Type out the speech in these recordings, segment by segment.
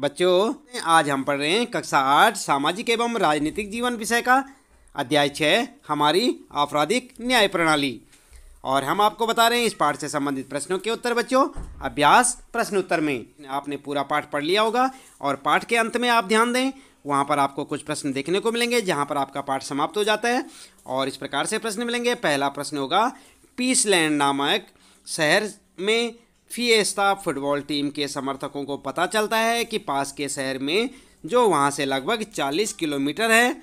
बच्चों आज हम पढ़ रहे हैं कक्षा आठ सामाजिक एवं राजनीतिक जीवन विषय का अध्याय छः हमारी आपराधिक न्याय प्रणाली और हम आपको बता रहे हैं इस पाठ से संबंधित प्रश्नों के उत्तर बच्चों अभ्यास प्रश्नोत्तर में आपने पूरा पाठ पढ़ लिया होगा और पाठ के अंत में आप ध्यान दें वहाँ पर आपको कुछ प्रश्न देखने को मिलेंगे जहाँ पर आपका पाठ समाप्त हो जाता है और इस प्रकार से प्रश्न मिलेंगे पहला प्रश्न होगा पीसलैंड नामक शहर में फिएस्ता फुटबॉल टीम के समर्थकों को पता चलता है कि पास के शहर में जो वहाँ से लगभग 40 किलोमीटर है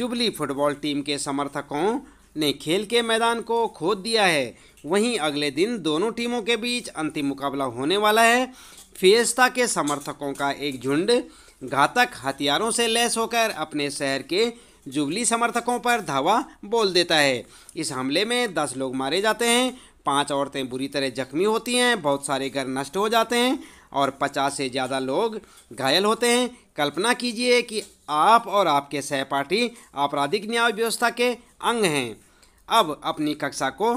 जुबली फुटबॉल टीम के समर्थकों ने खेल के मैदान को खोद दिया है वहीं अगले दिन दोनों टीमों के बीच अंतिम मुकाबला होने वाला है फिएस्ता के समर्थकों का एक झुंड घातक हथियारों से लैस होकर अपने शहर के जुबली समर्थकों पर धावा बोल देता है इस हमले में दस लोग मारे जाते हैं पाँच औरतें बुरी तरह जख्मी होती हैं बहुत सारे घर नष्ट हो जाते हैं और पचास से ज़्यादा लोग घायल होते हैं कल्पना कीजिए कि आप और आपके सहपाठी आपराधिक न्याय व्यवस्था के अंग हैं अब अपनी कक्षा को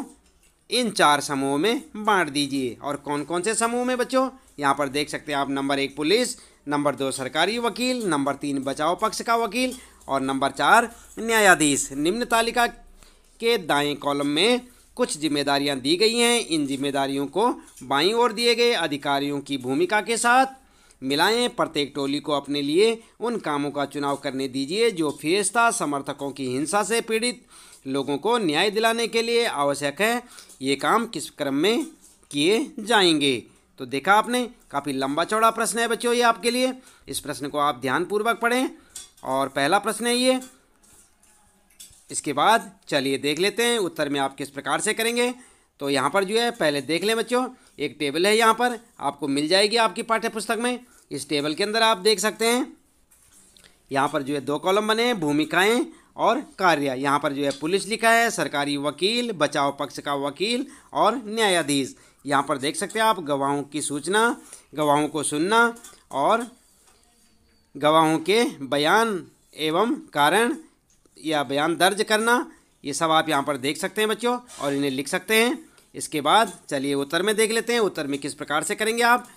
इन चार समूहों में बांट दीजिए और कौन कौन से समूह में बच्चों यहाँ पर देख सकते हैं आप नंबर एक पुलिस नंबर दो सरकारी वकील नंबर तीन बचाव पक्ष का वकील और नंबर चार न्यायाधीश निम्न तालिका के दाएं कॉलम में कुछ जिम्मेदारियां दी गई हैं इन जिम्मेदारियों को बाईं ओर दिए गए अधिकारियों की भूमिका के साथ मिलाएं प्रत्येक टोली को अपने लिए उन कामों का चुनाव करने दीजिए जो फेस्ता समर्थकों की हिंसा से पीड़ित लोगों को न्याय दिलाने के लिए आवश्यक है ये काम किस क्रम में किए जाएंगे तो देखा आपने काफ़ी लंबा चौड़ा प्रश्न है बच्चों ये आपके लिए इस प्रश्न को आप ध्यानपूर्वक पढ़ें और पहला प्रश्न है ये इसके बाद चलिए देख लेते हैं उत्तर में आप किस प्रकार से करेंगे तो यहाँ पर जो है पहले देख लें बच्चों एक टेबल है यहाँ पर आपको मिल जाएगी आपकी पाठ्य पुस्तक में इस टेबल के अंदर आप देख सकते हैं यहाँ पर जो है दो कॉलम बने हैं भूमिकाएँ और कार्य यहाँ पर जो है पुलिस लिखा है सरकारी वकील बचाव पक्ष का वकील और न्यायाधीश यहाँ पर देख सकते हैं आप गवाहों की सूचना गवाहों को सुनना और गवाहों के बयान एवं कारण या बयान दर्ज करना ये सब आप यहाँ पर देख सकते हैं बच्चों और इन्हें लिख सकते हैं इसके बाद चलिए उत्तर में देख लेते हैं उत्तर में किस प्रकार से करेंगे आप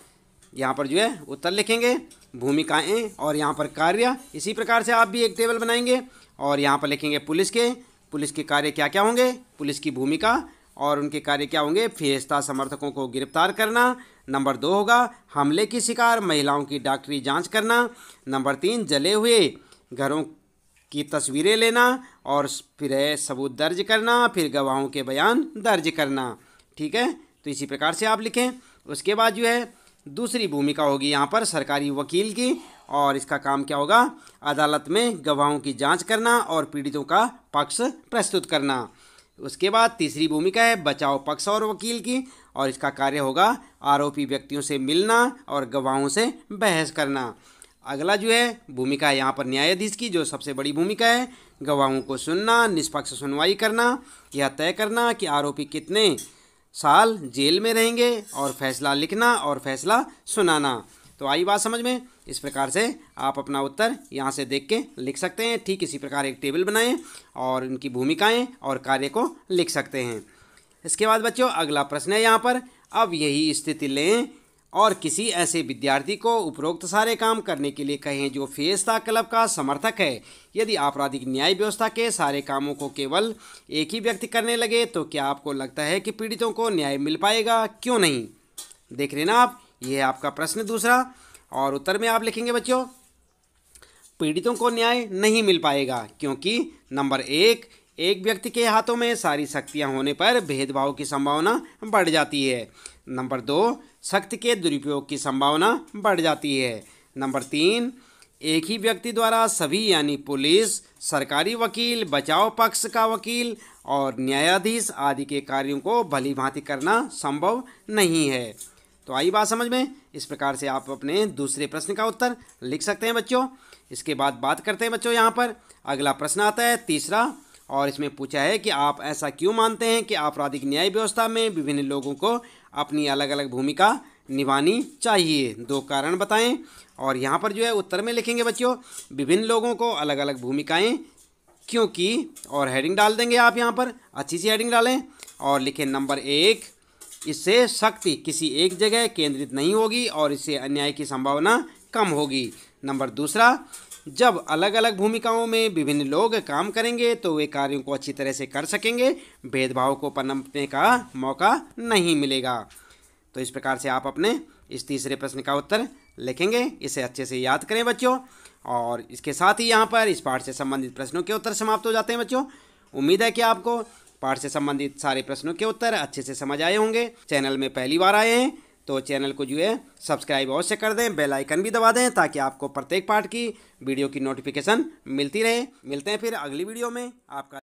यहाँ पर जो है उत्तर लिखेंगे भूमिकाएँ और यहाँ पर कार्य इसी प्रकार से आप भी एक टेबल बनाएंगे और यहाँ पर लिखेंगे पुलिस के पुलिस के कार्य क्या क्या होंगे पुलिस की भूमिका और उनके कार्य क्या होंगे फेस्ता समर्थकों को गिरफ्तार करना नंबर दो होगा हमले की शिकार महिलाओं की डॉक्टरी जांच करना नंबर तीन जले हुए घरों की तस्वीरें लेना और फिर सबूत दर्ज करना फिर गवाहों के बयान दर्ज करना ठीक है तो इसी प्रकार से आप लिखें उसके बाद जो है दूसरी भूमिका होगी यहाँ पर सरकारी वकील की और इसका काम क्या होगा अदालत में गवाहों की जांच करना और पीड़ितों का पक्ष प्रस्तुत करना उसके बाद तीसरी भूमिका है बचाव पक्ष और वकील की और इसका कार्य होगा आरोपी व्यक्तियों से मिलना और गवाहों से बहस करना अगला जो है भूमिका है यहाँ पर न्यायाधीश की जो सबसे बड़ी भूमिका है गवाहों को सुनना निष्पक्ष सुनवाई करना यह तय करना कि आरोपी कितने साल जेल में रहेंगे और फैसला लिखना और फैसला सुनाना तो आई बात समझ में इस प्रकार से आप अपना उत्तर यहाँ से देख के लिख सकते हैं ठीक इसी प्रकार एक टेबल बनाएं और उनकी भूमिकाएं और कार्य को लिख सकते हैं इसके बाद बच्चों अगला प्रश्न है यहाँ पर अब यही स्थिति लें और किसी ऐसे विद्यार्थी को उपरोक्त सारे काम करने के लिए कहें जो फेस्ता क्लब का समर्थक है यदि आपराधिक न्याय व्यवस्था के सारे कामों को केवल एक ही व्यक्ति करने लगे तो क्या आपको लगता है कि पीड़ितों को न्याय मिल पाएगा क्यों नहीं देख रहे ना आप ये है आपका प्रश्न दूसरा और उत्तर में आप लिखेंगे बच्चों पीड़ितों को न्याय नहीं मिल पाएगा क्योंकि नंबर एक एक व्यक्ति के हाथों में सारी शक्तियां होने पर भेदभाव की संभावना बढ़ जाती है नंबर दो शक्ति के दुरुपयोग की संभावना बढ़ जाती है नंबर तीन एक ही व्यक्ति द्वारा सभी यानी पुलिस सरकारी वकील बचाव पक्ष का वकील और न्यायाधीश आदि के कार्यों को भली भांति करना संभव नहीं है तो आई बात समझ में इस प्रकार से आप अपने दूसरे प्रश्न का उत्तर लिख सकते हैं बच्चों इसके बाद बात करते हैं बच्चों यहाँ पर अगला प्रश्न आता है तीसरा और इसमें पूछा है कि आप ऐसा क्यों मानते हैं कि आपराधिक न्याय व्यवस्था में विभिन्न लोगों को अपनी अलग अलग भूमिका निभानी चाहिए दो कारण बताएं और यहाँ पर जो है उत्तर में लिखेंगे बच्चों विभिन्न लोगों को अलग अलग भूमिकाएं क्योंकि और हेडिंग डाल देंगे आप यहाँ पर अच्छी सी हेडिंग डालें और लिखें नंबर एक इससे शक्ति किसी एक जगह केंद्रित नहीं होगी और इससे अन्याय की संभावना कम होगी नंबर दूसरा जब अलग अलग भूमिकाओं में विभिन्न लोग काम करेंगे तो वे कार्यों को अच्छी तरह से कर सकेंगे भेदभाव को पनपने का मौका नहीं मिलेगा तो इस प्रकार से आप अपने इस तीसरे प्रश्न का उत्तर लिखेंगे इसे अच्छे से याद करें बच्चों और इसके साथ ही यहाँ पर इस पाठ से संबंधित प्रश्नों के उत्तर समाप्त हो जाते हैं बच्चों उम्मीद है कि आपको पाठ से संबंधित सारे प्रश्नों के उत्तर अच्छे से समझ आए होंगे चैनल में पहली बार आए हैं तो चैनल को जो है सब्सक्राइब अवश्य कर दें बेल आइकन भी दबा दें ताकि आपको प्रत्येक पार्ट की वीडियो की नोटिफिकेशन मिलती रहे मिलते हैं फिर अगली वीडियो में आपका